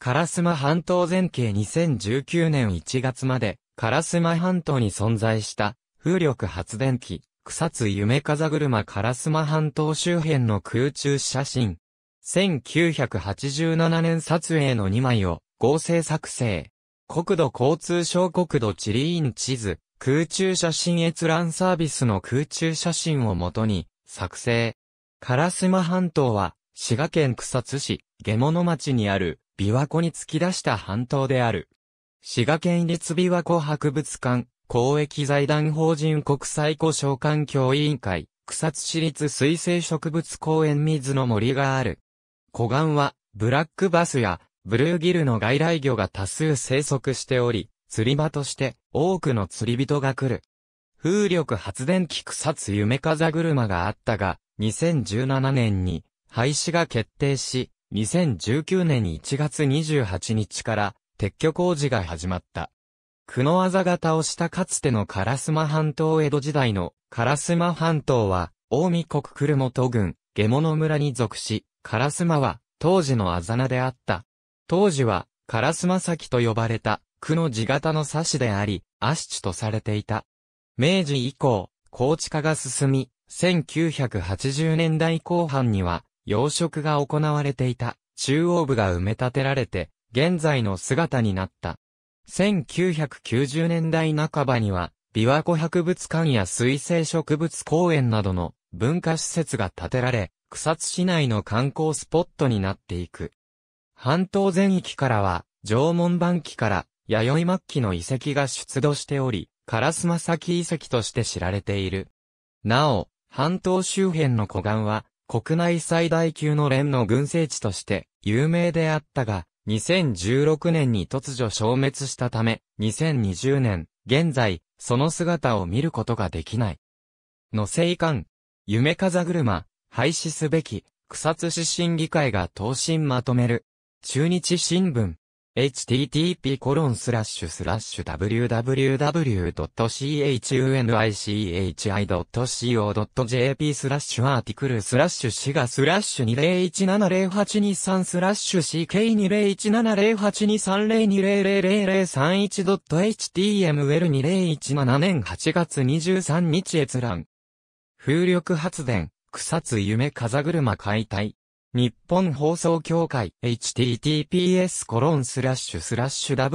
カラスマ半島全景2019年1月まで、カラスマ半島に存在した風力発電機、草津夢風車カラスマ半島周辺の空中写真。1987年撮影の2枚を合成作成。国土交通省国土地理院地図、空中写真閲覧サービスの空中写真をもとに作成。カラスマ半島は滋賀県草津市下物町にある琵琶湖に突き出した半島である。滋賀県立琵琶湖博物館、公益財団法人国際湖小環境委員会、草津市立水生植物公園水の森がある。湖岸は、ブラックバスや、ブルーギルの外来魚が多数生息しており、釣り場として多くの釣り人が来る。風力発電機草津夢風車があったが、2017年に廃止が決定し、2019年1月28日から撤去工事が始まった。久野技型をしたかつての烏マ半島江戸時代の烏マ半島は、大見国久留元郡、下物村に属し、烏マは当時のあざ名であった。当時は、烏マ崎と呼ばれた、久野地型の差しであり、アシチとされていた。明治以降、高地化が進み、1980年代後半には、養殖が行われていた中央部が埋め立てられて、現在の姿になった。1990年代半ばには、琵琶湖博物館や水生植物公園などの文化施設が建てられ、草津市内の観光スポットになっていく。半島全域からは、縄文晩期から弥生末期の遺跡が出土しており、烏丸崎遺跡として知られている。なお、半島周辺の湖岸は、国内最大級の連の群生地として有名であったが、2016年に突如消滅したため、2020年、現在、その姿を見ることができない。の生ん。夢風車、廃止すべき、草津市審議会が答申まとめる。中日新聞。http://www.chunichi.co.jp スラッシュアーティクルスラッシュシガスラッシュ20170823スラッシュ c k 2 0 1 7 0 8 2 3 0 0 0 0 0 3 1 h t m l 2 0 1 7年8月23日閲覧。風力発電、草津夢風車解体。日本放送協会 https コロンスラッシュスラッシュ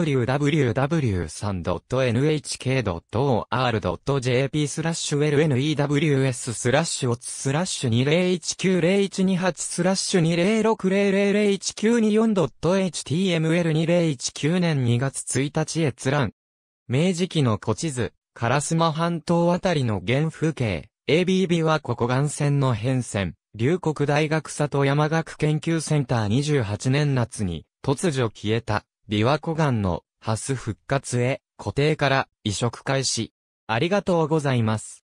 www3.nhk.or.jp スラッシュ LNEWS スラッシュオツスラッシュ20190128スラッシュ206001924 html2019 年2月1日閲覧明治期の古地図、烏丸半島あたりの原風景 ABB はここ岸線の変遷龍谷大学里山学研究センター28年夏に、突如消えた、琵琶湖岸の、ハス復活へ、固定から移植開始。ありがとうございます。